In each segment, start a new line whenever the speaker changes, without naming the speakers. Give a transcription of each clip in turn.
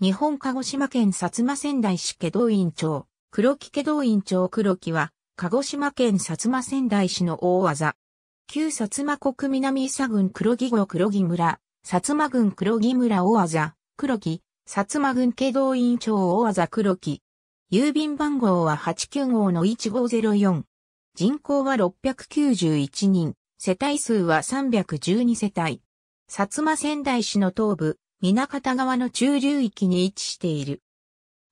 日本鹿児島県薩摩仙台市家道院長、黒木家道院長黒木は、鹿児島県薩摩仙台市の大技。旧薩摩国南伊佐郡黒木郷黒木村、薩摩郡黒木村大技、黒木、薩摩郡家道院長大技黒木。郵便番号は89号の1504。人口は691人、世帯数は312世帯。薩摩仙台市の東部、南方川の中流域に位置している。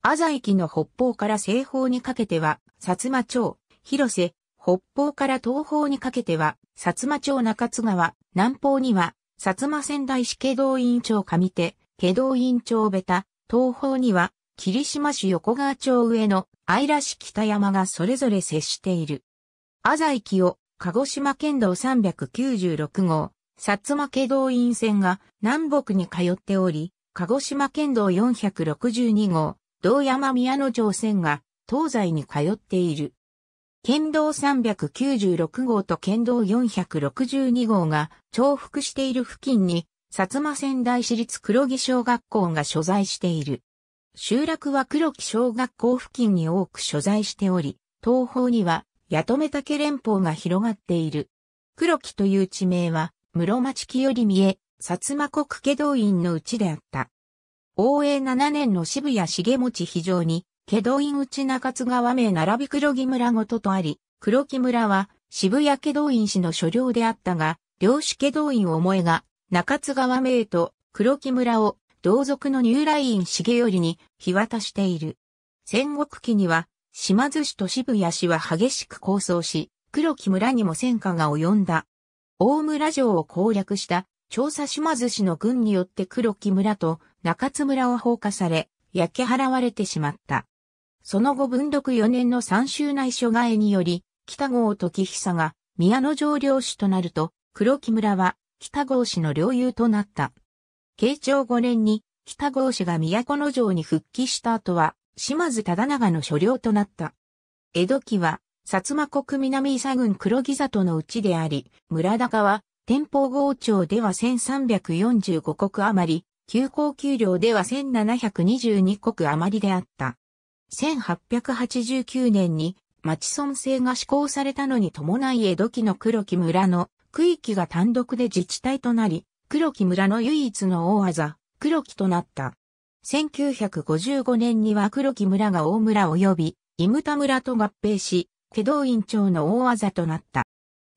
アザ域の北方から西方にかけては、薩摩町、広瀬、北方から東方にかけては、薩摩町中津川、南方には、薩摩仙台市祁道院町上手、祁道院町ベタ、東方には、霧島市横川町上の愛らし北山がそれぞれ接している。アザ域を鹿児島県道396号、薩摩家道院線が南北に通っており、鹿児島県道462号、道山宮野城線が東西に通っている。県道396号と県道462号が重複している付近に、薩摩仙台市立黒木小学校が所在している。集落は黒木小学校付近に多く所在しており、東方には、八留岳連峰が広がっている。黒木という地名は、室町清見え、薩摩国家動員のうちであった。応永7年の渋谷重持非常に、家動員内中津川名並び黒木村ごととあり、黒木村は渋谷家動員氏の所領であったが、領主家動員思えが、中津川名と黒木村を同族の入来院重りに日渡している。戦国期には、島津氏と渋谷氏は激しく抗争し、黒木村にも戦火が及んだ。大村城を攻略した調査島津氏の軍によって黒木村と中津村は放火され、焼け払われてしまった。その後文禄4年の三州内諸外により、北郷時久が宮野城領主となると、黒木村は北郷氏の領有となった。慶長5年に北郷氏が都の城に復帰した後は、島津忠長の所領となった。江戸期は薩摩国南伊佐郡黒木里のうちであり、村高は、天保郷町では1345国余り、旧高給料では1722国余りであった。1889年に町村制が施行されたのに伴い江戸期の黒木村の区域が単独で自治体となり、黒木村の唯一の大技、黒木となった。1955年には黒木村が大村及び、イムタ村と合併し、祁道院町の大技となった。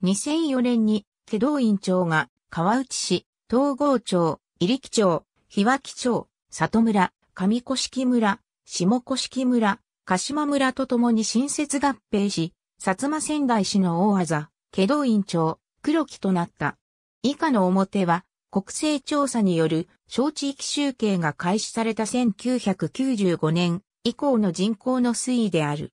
2004年に祁道院町が川内市、東郷町、入木町、日脇町、里村、上古式村、下古式村、鹿島村とともに新設合併し、薩摩仙台市の大技、ざ、祁答院町、黒木となった。以下の表は、国勢調査による小地域集計が開始された1995年以降の人口の推移である。